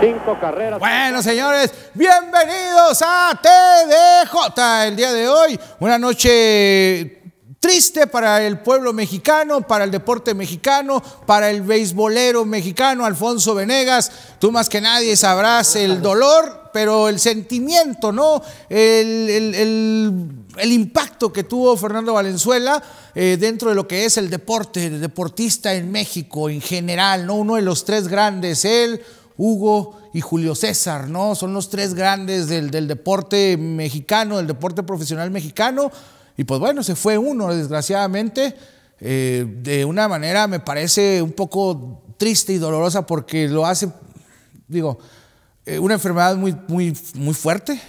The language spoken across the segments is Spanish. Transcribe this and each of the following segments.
Cinco carreras. Bueno, señores, bienvenidos a TDJ el día de hoy. Una noche triste para el pueblo mexicano, para el deporte mexicano, para el beisbolero mexicano, Alfonso Venegas. Tú más que nadie sabrás el dolor, pero el sentimiento, ¿no? El, el, el, impacto que tuvo Fernando Valenzuela eh, dentro de lo que es el deporte, el deportista en México en general, ¿no? Uno de los tres grandes, él. Hugo y Julio César, ¿no? Son los tres grandes del, deporte mexicano, del deporte profesional mexicano. Y pues bueno, se fue uno, desgraciadamente, eh, de una manera me parece un poco triste y dolorosa porque lo hace, digo, eh, una enfermedad muy, muy, muy fuerte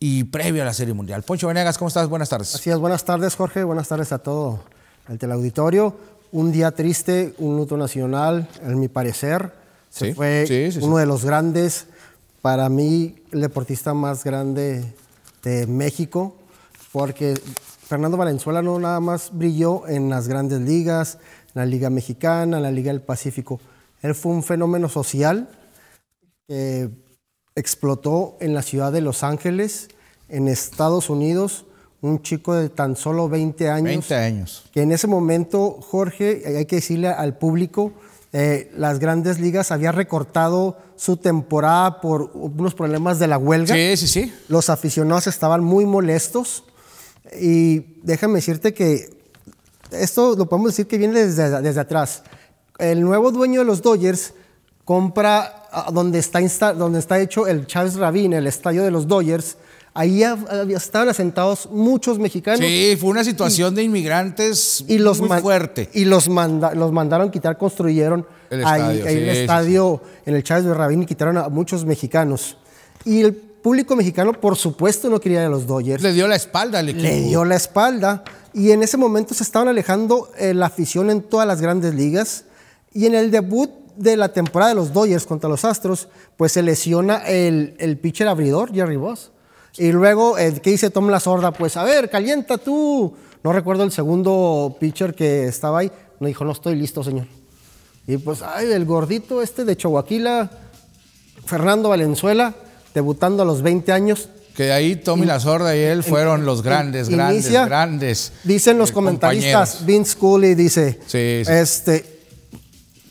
y previo a la Serie Mundial. Poncho Venegas, ¿cómo estás? Buenas tardes. Así es, buenas tardes Jorge, buenas tardes a todo el teleauditorio. Un día triste, un luto nacional, en mi parecer fue uno de los grandes, para mí, el deportista más grande de México, porque Fernando Valenzuela no nada más brilló en las grandes ligas, en la Liga Mexicana, en la Liga del Pacífico. Él fue un fenómeno social que explotó en la ciudad de Los Ángeles, en Estados Unidos, un chico de tan solo 20 años. 20 años. Que en ese momento, Jorge, hay que decirle al público, eh, las grandes ligas había recortado su temporada por unos problemas de la huelga. Sí, sí, sí. Los aficionados estaban muy molestos. Y déjame decirte que esto lo podemos decir que viene desde, atrás. El nuevo dueño de los Dodgers compra donde está, donde está hecho el Charles Rabin, el estadio de los Dodgers, Ahí estaban asentados muchos mexicanos. Sí, fue una situación de inmigrantes muy fuerte. Y los, los mandaron quitar, construyeron el ahí, estadio, estadio en el Chávez de Rabín y quitaron a muchos mexicanos. Y el público mexicano, por supuesto, no quería a los Dodgers. Le dio la espalda al equipo. Le dio la espalda. Y en ese momento se estaban alejando eh, la afición en todas las grandes ligas. Y en el debut de la temporada de los Dodgers contra los Astros, pues se lesiona el, el pitcher abridor, Jerry Boss. Y luego, eh, ¿qué dice Tom la sorda? Pues a ver, calienta tú. No recuerdo el segundo pitcher que estaba ahí. Me dijo, no estoy listo, señor. Y pues, ay, el gordito este de Chihuahua, Fernando Valenzuela, debutando a los 20 años. Que ahí Tommy La Sorda y él fueron los grandes, grandes, grandes. Dicen los eh, comentaristas, Vince Cooley dice, este,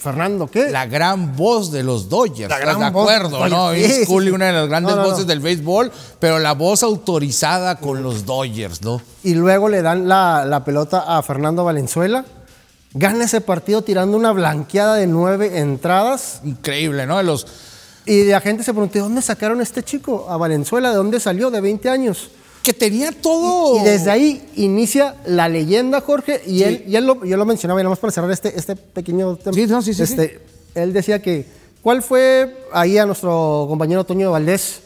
Fernando, ¿qué? La gran voz de los Dodgers, la gran de acuerdo? ¿no? Es una de las grandes voces del béisbol, pero la voz autorizada con los Dodgers, ¿no? Y luego le dan la, pelota a Fernando Valenzuela gana ese partido tirando una blanqueada de nueve entradas. Increíble, ¿no? Los... Y la gente se preguntó, ¿de dónde sacaron a este chico? A Valenzuela, ¿de dónde salió? De 20 años que tenía todo. Y, desde ahí inicia la leyenda, Jorge, y él, lo, yo lo mencionaba, y nada más para cerrar este, este pequeño tema. Sí, sí, este, sí, Él decía que, ¿cuál fue ahí a nuestro compañero Toño Valdés?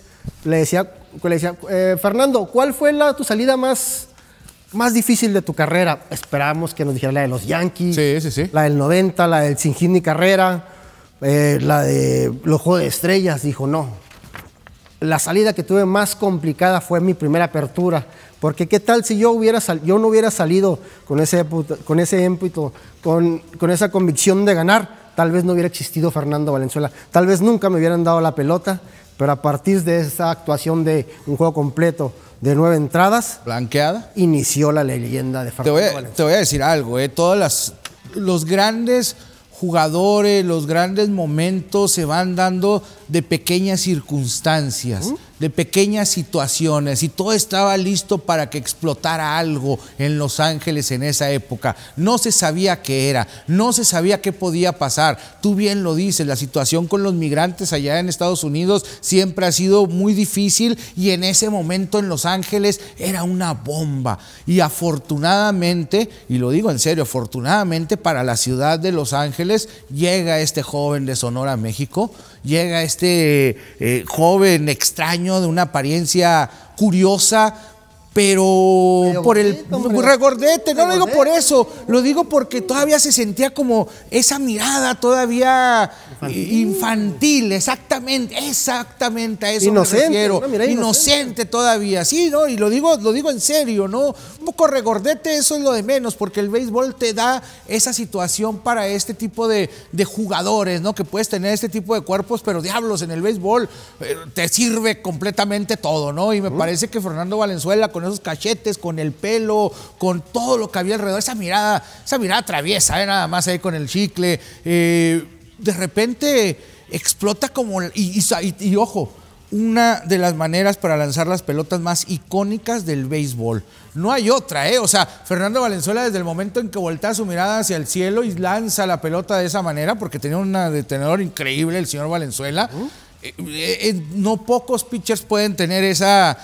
Le decía, le decía eh, Fernando, ¿cuál fue la, tu salida más, más difícil de tu carrera? Esperábamos que nos dijera la de los Yankees, la del 90, la del Sin Carrera, eh, la de los Juegos de Estrellas. Dijo, no, la salida que tuve más complicada fue mi primera apertura, porque qué tal si yo, no hubiera salido con ese, con ese con, con, esa convicción de ganar, tal vez no hubiera existido Fernando Valenzuela, tal vez nunca me hubieran dado la pelota, pero a partir de esa actuación de un juego completo de nueve entradas, blanqueada, inició la leyenda de Fernando te voy, Valenzuela. Te voy a decir algo, eh, todas los grandes jugadores, los grandes momentos se van dando de pequeñas circunstancias de pequeñas situaciones y todo estaba listo para que explotara algo en Los Ángeles en esa época. No se sabía qué era, no se sabía qué podía pasar. Tú bien lo dices, la situación con los migrantes allá en Estados Unidos siempre ha sido muy difícil y en ese momento en Los Ángeles era una bomba. Y afortunadamente, y lo digo en serio, afortunadamente para la ciudad de Los Ángeles llega este joven de Sonora a México llega este eh, joven extraño de una apariencia curiosa pero por el regordete, no lo digo por eso, lo digo porque todavía se sentía como esa mirada todavía infantil, eh, exactamente, exactamente a eso inocente, me refiero, inocente. todavía, sí, no, y lo digo, lo digo en serio, no, un poco regordete eso es lo de menos, porque el béisbol te da esa situación para este tipo de, jugadores, ¿no? Que puedes tener este tipo de cuerpos, pero diablos en el béisbol eh, te sirve completamente todo, ¿no? Y me parece que Fernando Valenzuela con esos cachetes, con el pelo, con todo lo que había alrededor, esa mirada, esa mirada traviesa, ¿eh? nada más ahí con el chicle. Eh, de repente explota como. Y, ojo, una de las maneras para lanzar las pelotas más icónicas del béisbol. No hay otra, ¿eh? O sea, Fernando Valenzuela, desde el momento en que voltea su mirada hacia el cielo y lanza la pelota de esa manera, porque tenía un detenedor increíble el señor Valenzuela. Uh. Eh, eh, eh, no pocos pitchers pueden tener esa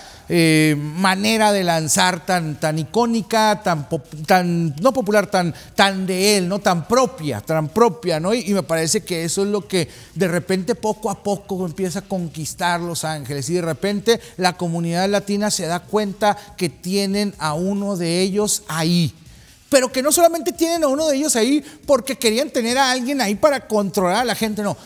manera de lanzar tan, tan icónica, tan, tan no popular, tan, tan de él, ¿no? tan propia, tan propia, ¿no? y, me parece que eso es lo que de repente poco a poco empieza a conquistar Los Ángeles. Y de repente la comunidad latina se da cuenta que tienen a uno de ellos ahí pero que no solamente tienen a uno de ellos ahí porque querían tener a alguien ahí para controlar a la gente, no.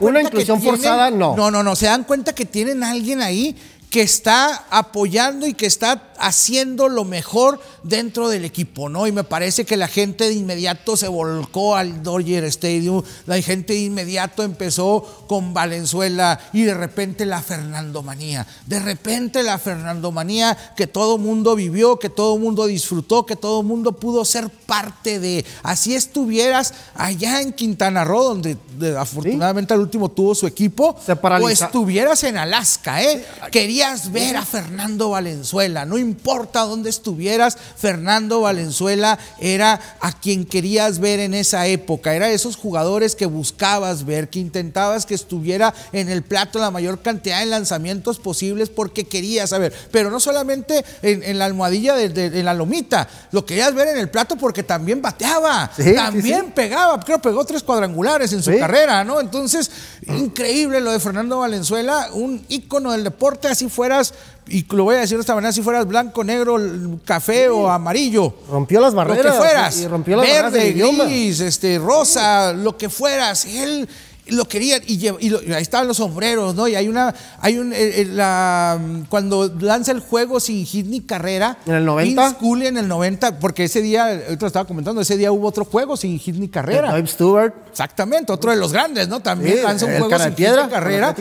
una inclusión forzada, no. No, no, no. Se dan cuenta que tienen a alguien ahí que está apoyando y que está haciendo lo mejor dentro del equipo, ¿no? Y me parece que la gente de inmediato se volcó al Dodger Stadium, la gente de inmediato empezó con Valenzuela y de repente la Fernandomanía, de repente la Fernandomanía que todo mundo vivió, que todo mundo disfrutó, que todo mundo pudo ser parte de. Así estuvieras allá en Quintana Roo, donde afortunadamente el al último tuvo su equipo, o estuvieras en Alaska, ¿eh? Quería querías ver a Fernando Valenzuela, no importa dónde estuvieras, Fernando Valenzuela era a quien querías ver en esa época, era esos jugadores que buscabas ver, que intentabas que estuviera en el plato la mayor cantidad de lanzamientos posibles porque querías saber, pero no solamente en, la almohadilla, de, la lomita, lo querías ver en el plato porque también bateaba, también pegaba, creo que pegó tres cuadrangulares en su carrera, ¿no? Entonces, increíble lo de Fernando Valenzuela, un ícono del deporte, así fueras, y lo voy a decir de esta manera, si fueras blanco, negro, café o amarillo. Rompió las barreras. Lo fueras. rompió las verde, gris, este, rosa, lo que fueras. Él lo querían y, ahí estaban los sombreros, ¿no? Y hay una, hay un, eh, eh, la, cuando lanza el juego sin hit ni carrera. En el 90. Vince en el 90, porque ese día, otro estaba comentando, ese día hubo otro juego sin hit ni carrera. Dave Stewart. Exactamente, otro de los grandes, ¿no? También lanza un juego sin carrera.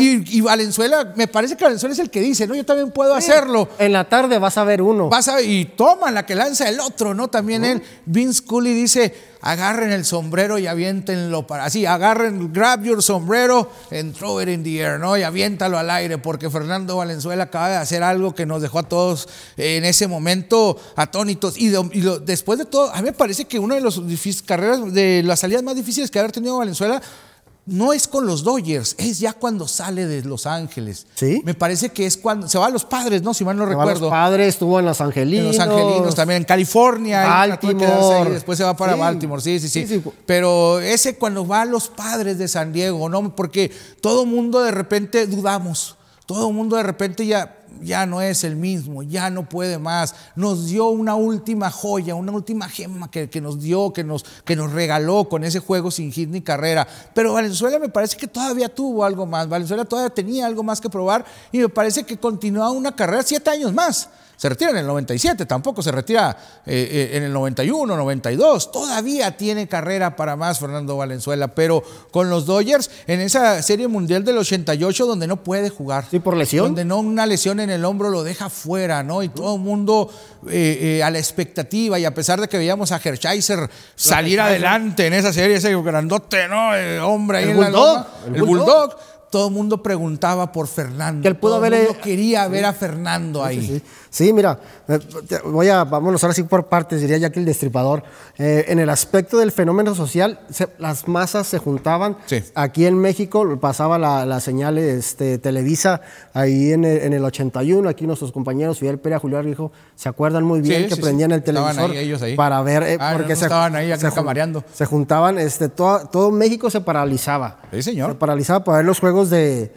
y, y, Valenzuela, me parece que Valenzuela es el que dice, ¿no? Yo también puedo hacerlo. En la tarde vas a ver uno. Vas a, y toma la que lanza el otro, ¿no? También él, Vince Cooley dice, agarren el sombrero y aviéntenlo para así, agarren, grab your sombrero and throw it in the air, ¿no? Y aviéntalo al aire, porque Fernando Valenzuela acaba de hacer algo que nos dejó a todos en ese momento atónitos. Y, después de todo, a mí me parece que una de las carreras, de las salidas más difíciles que haber tenido Valenzuela no es con los Dodgers, es ya cuando sale de Los Ángeles. Sí. Me parece que es cuando se va a los padres, ¿no? Si mal no recuerdo. los padres, estuvo en Los Angelinos. En Los Angelinos, también en California. Baltimore. después se va para Baltimore, sí, sí, sí, sí, Pero ese cuando va a los padres de San Diego, ¿no? Porque todo mundo de repente dudamos. Todo mundo de repente ya ya no es el mismo, ya no puede más. Nos dio una última joya, una última gema que, nos dio, que nos, que nos regaló con ese juego sin hit ni carrera. Pero Venezuela me parece que todavía tuvo algo más, Venezuela todavía tenía algo más que probar y me parece que continúa una carrera siete años más se retira en el 97, tampoco se retira eh, eh, en el 91, 92. Todavía tiene carrera para más Fernando Valenzuela, pero con los Dodgers en esa Serie Mundial del 88 donde no puede jugar. Sí, por lesión. Donde no una lesión en el hombro lo deja fuera, ¿no? Y todo el mundo eh, a la expectativa y a pesar de que veíamos a Hersheiser salir adelante en esa serie, ese grandote, ¿no? El hombre ahí el bulldog, la el, bulldog todo el mundo preguntaba por Fernando. todo el mundo quería eh, ver a Fernando ahí. Sí, mira, eh, voy a, vámonos ahora sí por partes, diría ya que el destripador. Eh, en el aspecto del fenómeno social, las masas se juntaban. Aquí en México pasaba la, señal este, Televisa, ahí en el, 81, aquí nuestros compañeros Fidel Pérez, Julio dijo, se acuerdan muy bien que prendían el televisor para ver, ah, se, estaban ahí se, juntaban, este, todo, todo México se paralizaba. Sí, señor. Se paralizaba para ver los juegos de,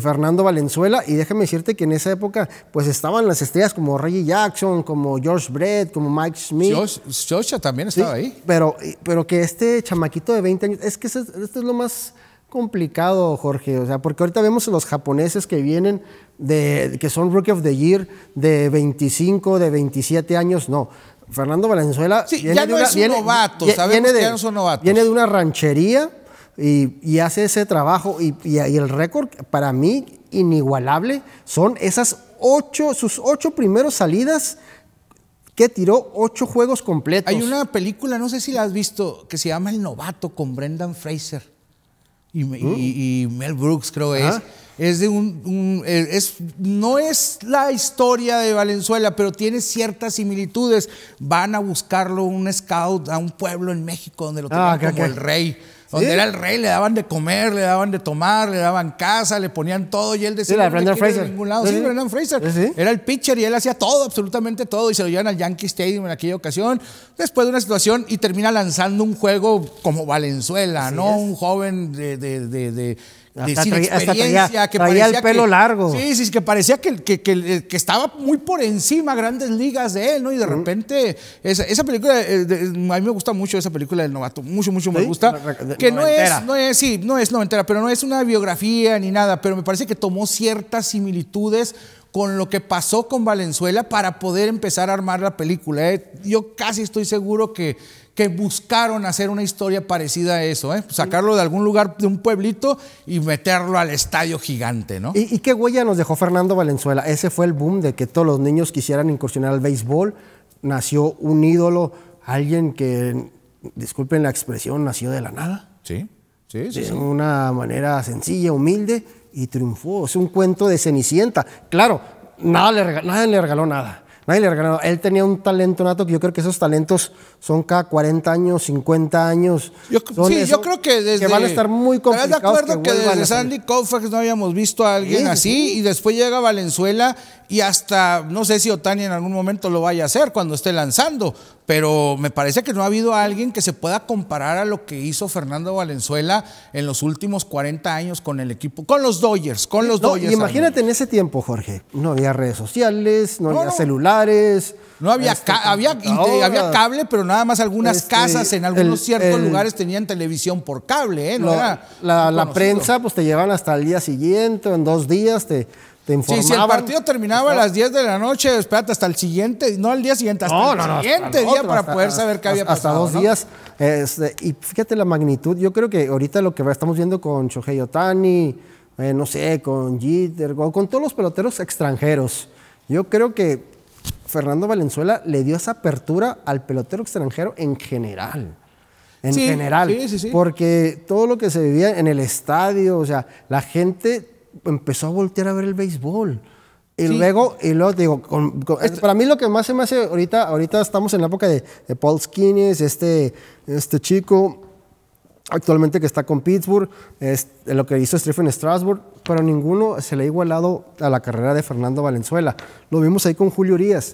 Fernando Valenzuela y déjame decirte que en esa época pues estaban las estrellas como Reggie Jackson, como George Brett, como Mike Smith. Shosha también estaba ahí. Pero, pero que este chamaquito de 20 años, es que esto es lo más complicado, Jorge, o sea, porque ahorita vemos los japoneses que vienen de que son Rookie of the Year de 25, de 27 años, no. Fernando Valenzuela ya de es novato, Viene de una ranchería y, hace ese trabajo. Y, el récord para mí inigualable son esas ocho, sus ocho primeros salidas que tiró ocho juegos completos. Hay una película, no sé si la has visto, que se llama El Novato con Brendan Fraser y, ¿Mm? Mel Brooks, creo que es. Es de un, eh, no es la historia de Valenzuela, pero tiene ciertas similitudes. Van a buscarlo un scout a un pueblo en México donde lo ah, tenían como el rey. Donde era el rey, le daban de comer, le daban de tomar, le daban casa, le ponían todo y él decía. Sí, la ningún lado. Sí, Fraser. Era el pitcher y él hacía todo, absolutamente todo. Y se lo llevan al Yankee Stadium en aquella ocasión. Después de una situación y termina lanzando un juego como Valenzuela, ¿no? Un joven de, de hasta, que el pelo largo. Sí, sí, que parecía eh, que, estaba muy por encima grandes ligas de él, ¿no? Y de repente, esa, película, eh, a mí me gusta mucho esa película del novato, mucho, mucho me gusta. que no es, no sí, no es noventera, pero no es una biografía ni nada, pero me parece que tomó ciertas similitudes con lo que pasó con Valenzuela para poder empezar a armar la película. ¿eh? Yo casi estoy seguro que que buscaron hacer una historia parecida a eso, ¿eh? sacarlo de algún lugar de un pueblito y meterlo al estadio gigante, ¿no? ¿Y, qué huella nos dejó Fernando Valenzuela? Ese fue el boom de que todos los niños quisieran incursionar al béisbol, nació un ídolo, alguien que, disculpen la expresión, nació de la nada. Sí, sí, sí. De una manera sencilla, humilde y triunfó. Es un cuento de Cenicienta. Claro, nada le nadie le regaló nada. Nadie le regaló. Él tenía un talento nato que yo creo que esos talentos son cada 40 años, 50 años. sí, yo creo que desde. Que van a estar muy complicados. de acuerdo que, desde Sandy Koufax no habíamos visto a alguien así y después llega Valenzuela y hasta no sé si Otani en algún momento lo vaya a hacer cuando esté lanzando, pero me parece que no ha habido alguien que se pueda comparar a lo que hizo Fernando Valenzuela en los últimos 40 años con el equipo, con los Dodgers, con los no, Dodgers. Imagínate en ese tiempo, Jorge, no había redes sociales, no, había celulares. No había, este, había, había, cable, pero nada más algunas este, casas en algunos ciertos lugares tenían televisión por cable. ¿eh? la, prensa pues te llevan hasta el día siguiente, en dos días te si el partido terminaba a las 10 de la noche, espérate hasta el siguiente, no al día siguiente, hasta el siguiente día para poder saber qué había pasado. Hasta dos días. Este, y fíjate la magnitud. Yo creo que ahorita lo que estamos viendo con Shohei Otani, eh, no sé, con Jeter, con todos los peloteros extranjeros. Yo creo que Fernando Valenzuela le dio esa apertura al pelotero extranjero en general. En general. porque todo lo que se vivía en el estadio, o sea, la gente empezó a voltear a ver el béisbol. Y luego, y luego digo, este para mí lo que más se me hace ahorita, ahorita estamos en la época de, Paul skines este, este chico actualmente que está con Pittsburgh, es lo que hizo Stephen Strasburg, pero ninguno se le ha igualado a la carrera de Fernando Valenzuela. Lo vimos ahí con Julio Urias.